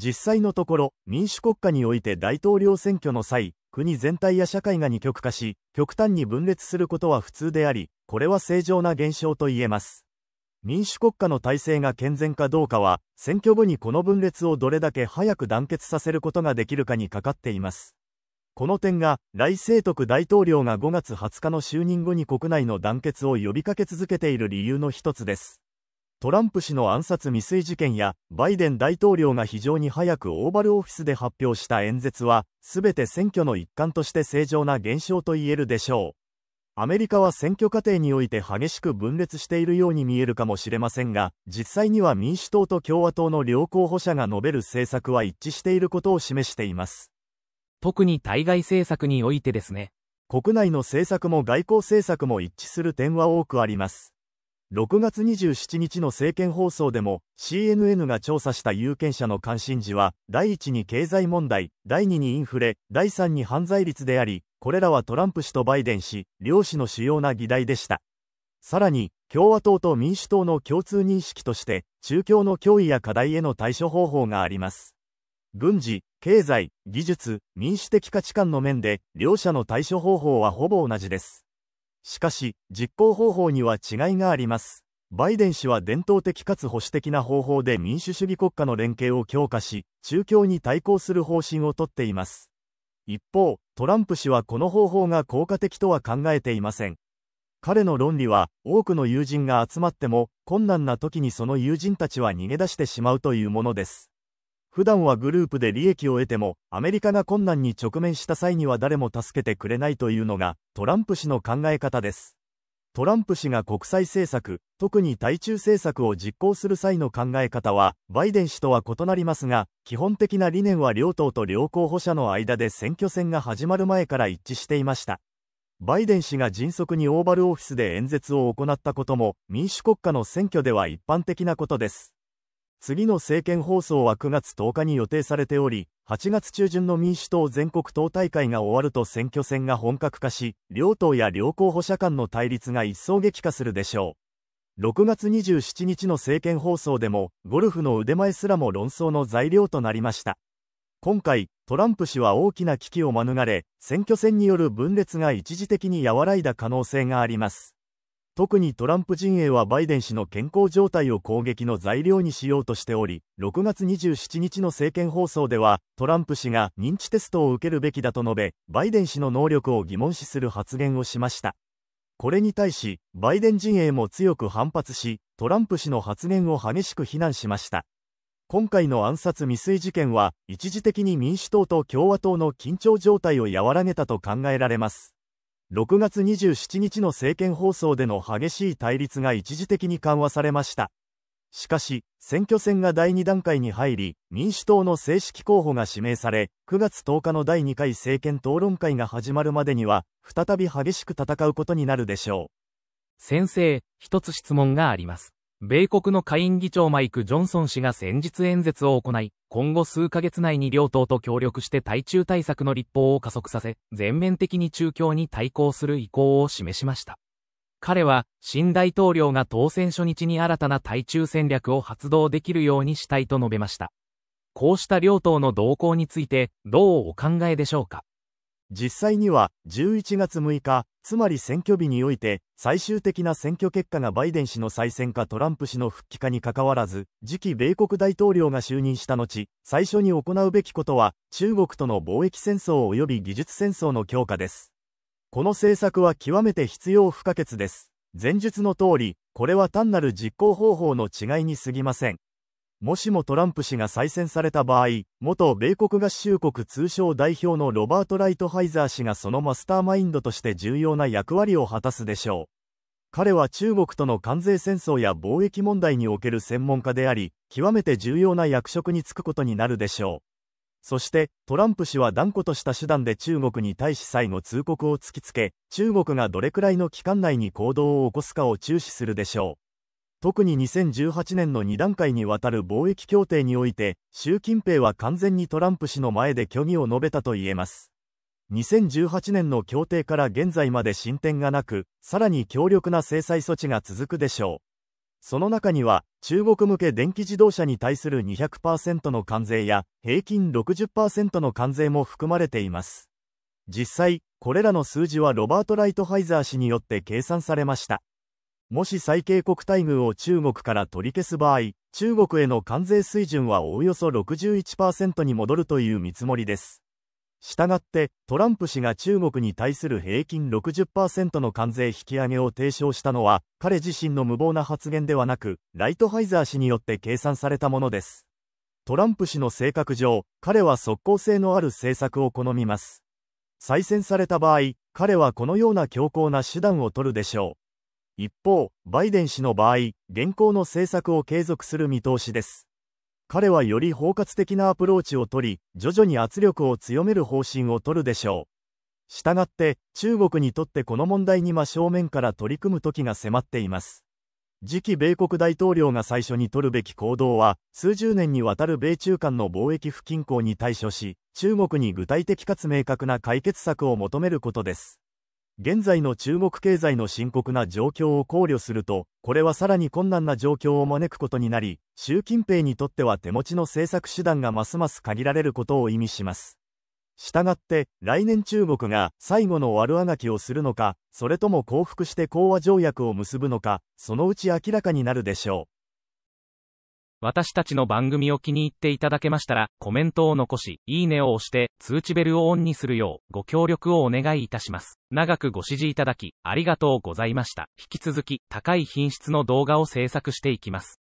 実際のところ、民主国家において大統領選挙の際、国全体や社会が二極化し、極端に分裂することは普通であり、これは正常な現象と言えます。民主国家の体制が健全かどうかは、選挙後にこの分裂をどれだけ早く団結させることができるかにかかっています。この点が、来清徳大統領が5月20日の就任後に国内の団結を呼びかけ続けている理由の一つです。トランプ氏の暗殺未遂事件やバイデン大統領が非常に早くオーバルオフィスで発表した演説は、すべて選挙の一環として正常な現象と言えるでしょう。アメリカは選挙過程において激しく分裂しているように見えるかもしれませんが、実際には民主党と共和党の両候補者が述べる政策は一致していることを示しています。特に対外政策においてですね。国内の政策も外交政策も一致する点は多くあります。6月27日の政見放送でも CNN が調査した有権者の関心事は第1に経済問題第2にインフレ第3に犯罪率でありこれらはトランプ氏とバイデン氏両氏の主要な議題でしたさらに共和党と民主党の共通認識として中共の脅威や課題への対処方法があります軍事経済技術民主的価値観の面で両者の対処方法はほぼ同じですしかし、実行方法には違いがあります。バイデン氏は伝統的かつ保守的な方法で民主主義国家の連携を強化し、中共に対抗する方針をとっています。一方、トランプ氏はこの方法が効果的とは考えていません。彼の論理は、多くの友人が集まっても、困難な時にその友人たちは逃げ出してしまうというものです。普段はグループで利益を得ても、アメリカが困難に直面した際には誰も助けてくれないというのが、トランプ氏の考え方です。トランプ氏が国際政策、特に対中政策を実行する際の考え方は、バイデン氏とは異なりますが、基本的な理念は両党と両候補者の間で選挙戦が始まる前から一致していました。バイデン氏が迅速にオーバルオフィスで演説を行ったことも、民主国家の選挙では一般的なことです。次の政見放送は9月10日に予定されており、8月中旬の民主党全国党大会が終わると選挙戦が本格化し、両党や両候補者間の対立が一層激化するでしょう。6月27日の政見放送でも、ゴルフの腕前すらも論争の材料となりました。今回、トランプ氏は大きな危機を免れ、選挙戦による分裂が一時的に和らいだ可能性があります。特にトランプ陣営はバイデン氏の健康状態を攻撃の材料にしようとしており、6月27日の政見放送では、トランプ氏が認知テストを受けるべきだと述べ、バイデン氏の能力を疑問視する発言をしました。これに対し、バイデン陣営も強く反発し、トランプ氏の発言を激しく非難しました。今回の暗殺未遂事件は、一時的に民主党と共和党の緊張状態を和らげたと考えられます。6月27日の政見放送での激しい対立が一時的に緩和されました。しかし、選挙戦が第2段階に入り、民主党の正式候補が指名され、9月10日の第2回政権討論会が始まるまでには、再び激しく戦うことになるでしょう。先生、一つ質問があります。米国の下院議長マイク・ジョンソン氏が先日演説を行い、今後数ヶ月内に両党と協力して対中対策の立法を加速させ、全面的に中共に対抗する意向を示しました。彼は、新大統領が当選初日に新たな対中戦略を発動できるようにしたいと述べました。こうした両党の動向について、どうお考えでしょうか実際には11月6日、つまり選挙日において、最終的な選挙結果がバイデン氏の再選かトランプ氏の復帰かにかかわらず、次期米国大統領が就任した後、最初に行うべきことは、中国との貿易戦争及び技術戦争の強化です。この政策は極めて必要不可欠です。前述の通り、これは単なる実行方法の違いにすぎません。もしもトランプ氏が再選された場合、元米国合衆国通商代表のロバート・ライトハイザー氏がそのマスターマインドとして重要な役割を果たすでしょう。彼は中国との関税戦争や貿易問題における専門家であり、極めて重要な役職に就くことになるでしょう。そして、トランプ氏は断固とした手段で中国に対し最後通告を突きつけ、中国がどれくらいの期間内に行動を起こすかを注視するでしょう。特に2018年の2段階にわたる貿易協定において、習近平は完全にトランプ氏の前で虚偽を述べたと言えます。2018年の協定から現在まで進展がなく、さらに強力な制裁措置が続くでしょう。その中には、中国向け電気自動車に対する200%の関税や、平均60%の関税も含まれています。実際、これらの数字はロバート・ライトハイザー氏によって計算されました。もし最恵国待遇を中国から取り消す場合、中国への関税水準はおおよそ61%に戻るという見積もりです。したがって、トランプ氏が中国に対する平均60%の関税引き上げを提唱したのは、彼自身の無謀な発言ではなく、ライトハイザー氏によって計算されたものです。トランプ氏の性格上、彼は即効性のある政策を好みます。再選された場合、彼はこのような強硬な手段を取るでしょう。一方、バイデン氏の場合、現行の政策を継続する見通しです。彼はより包括的なアプローチをとり、徐々に圧力を強める方針を取るでしょう。したがって、中国にとってこの問題に真正面から取り組む時が迫っています。次期米国大統領が最初に取るべき行動は、数十年にわたる米中間の貿易不均衡に対処し、中国に具体的かつ明確な解決策を求めることです。現在の中国経済の深刻な状況を考慮すると、これはさらに困難な状況を招くことになり、習近平にとっては手持ちの政策手段がますます限られることを意味します。したがって、来年中国が最後の悪あがきをするのか、それとも降伏して講和条約を結ぶのか、そのうち明らかになるでしょう。私たちの番組を気に入っていただけましたら、コメントを残し、いいねを押して、通知ベルをオンにするよう、ご協力をお願いいたします。長くご支持いただき、ありがとうございました。引き続き、高い品質の動画を制作していきます。